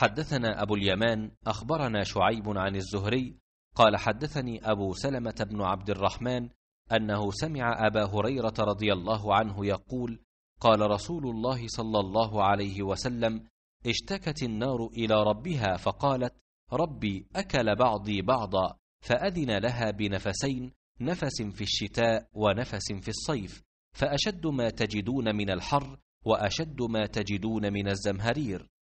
حدثنا أبو اليمان أخبرنا شعيب عن الزهري قال حدثني أبو سلمة بن عبد الرحمن أنه سمع أبا هريرة رضي الله عنه يقول قال رسول الله صلى الله عليه وسلم اشتكت النار إلى ربها فقالت ربي أكل بعضي بعضا فأذن لها بنفسين نفس في الشتاء ونفس في الصيف فأشد ما تجدون من الحر وأشد ما تجدون من الزمهرير